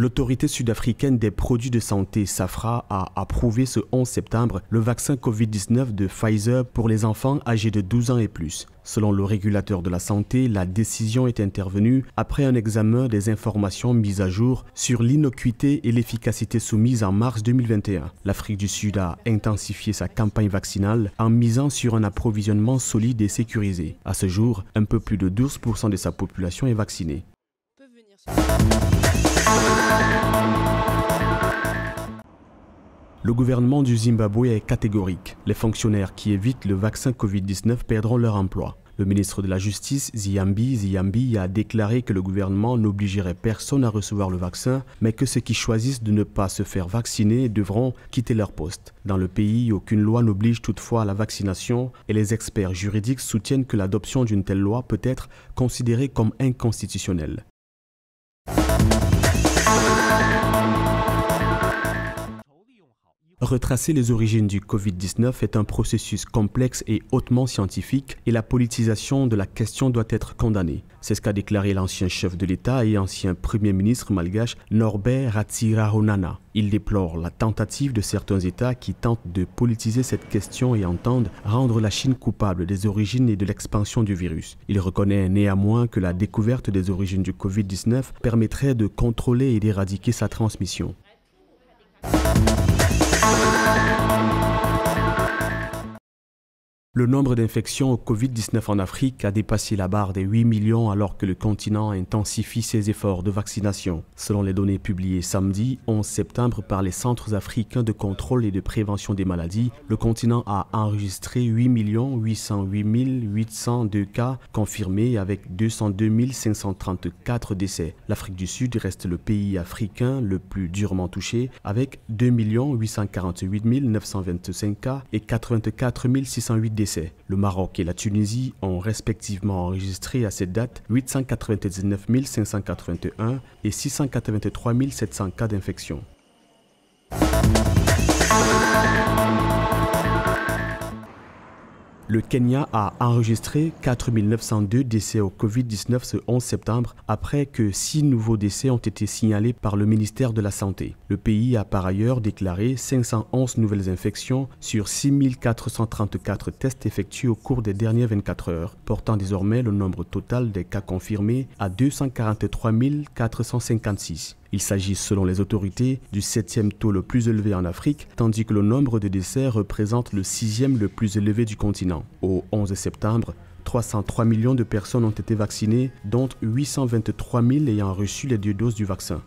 L'autorité sud-africaine des produits de santé, SAFRA, a approuvé ce 11 septembre le vaccin COVID-19 de Pfizer pour les enfants âgés de 12 ans et plus. Selon le régulateur de la santé, la décision est intervenue après un examen des informations mises à jour sur l'innocuité et l'efficacité soumises en mars 2021. L'Afrique du Sud a intensifié sa campagne vaccinale en misant sur un approvisionnement solide et sécurisé. À ce jour, un peu plus de 12% de sa population est vaccinée. Le gouvernement du Zimbabwe est catégorique. Les fonctionnaires qui évitent le vaccin Covid-19 perdront leur emploi. Le ministre de la Justice, Ziyambi Ziyambi, a déclaré que le gouvernement n'obligerait personne à recevoir le vaccin, mais que ceux qui choisissent de ne pas se faire vacciner devront quitter leur poste. Dans le pays, aucune loi n'oblige toutefois à la vaccination et les experts juridiques soutiennent que l'adoption d'une telle loi peut être considérée comme inconstitutionnelle. Retracer les origines du Covid-19 est un processus complexe et hautement scientifique et la politisation de la question doit être condamnée. C'est ce qu'a déclaré l'ancien chef de l'État et ancien Premier ministre malgache Norbert Ratsirahonana. Il déplore la tentative de certains États qui tentent de politiser cette question et entendent rendre la Chine coupable des origines et de l'expansion du virus. Il reconnaît néanmoins que la découverte des origines du Covid-19 permettrait de contrôler et d'éradiquer sa transmission. Le nombre d'infections au Covid-19 en Afrique a dépassé la barre des 8 millions alors que le continent intensifie ses efforts de vaccination. Selon les données publiées samedi 11 septembre par les Centres africains de contrôle et de prévention des maladies, le continent a enregistré 8 808 802 cas confirmés avec 202 534 décès. L'Afrique du Sud reste le pays africain le plus durement touché avec 2 848 925 cas et 84 608 décès le Maroc et la Tunisie ont respectivement enregistré à cette date 899 581 et 683 700 cas d'infection. Le Kenya a enregistré 4 902 décès au Covid-19 ce 11 septembre après que 6 nouveaux décès ont été signalés par le ministère de la Santé. Le pays a par ailleurs déclaré 511 nouvelles infections sur 6 434 tests effectués au cours des dernières 24 heures, portant désormais le nombre total des cas confirmés à 243 456. Il s'agit, selon les autorités, du septième taux le plus élevé en Afrique, tandis que le nombre de décès représente le sixième le plus élevé du continent. Au 11 septembre, 303 millions de personnes ont été vaccinées, dont 823 000 ayant reçu les deux doses du vaccin.